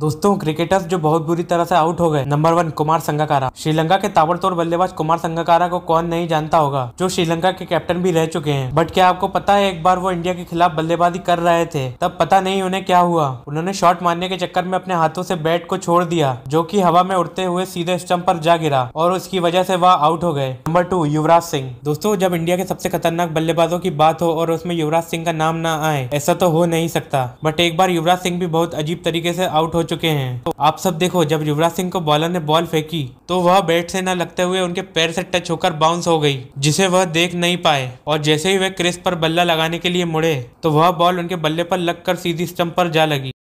दोस्तों क्रिकेटर्स जो बहुत बुरी तरह से आउट हो गए नंबर वन कुमार संगकारा श्रीलंका के ताबड़तोड़ बल्लेबाज कुमार संगकारा को कौन नहीं जानता होगा जो श्रीलंका के कैप्टन भी रह चुके हैं बट क्या आपको पता है एक बार वो इंडिया के खिलाफ बल्लेबाजी कर रहे थे तब पता नहीं उन्हें क्या हुआ उन्होंने शॉट मारने के चक्कर में अपने हाथों से बैट को छोड़ दिया जो की हवा में उड़ते हुए सीधे स्टम्प पर जा गिरा और उसकी वजह से वह आउट हो गए नंबर टू युवराज सिंह दोस्तों जब इंडिया के सबसे खतरनाक बल्लेबाजों की बात हो और उसमें युवराज सिंह का नाम न आए ऐसा तो हो नहीं सकता बट एक बार युवराज सिंह भी बहुत अजीब तरीके से आउट हो चुके हैं तो आप सब देखो जब युवराज सिंह को बॉलर ने बॉल फेंकी तो वह बैट से न लगते हुए उनके पैर से टच होकर बाउंस हो गई जिसे वह देख नहीं पाए और जैसे ही वह क्रिस पर बल्ला लगाने के लिए मुड़े तो वह बॉल उनके बल्ले पर लगकर सीधी स्टंप पर जा लगी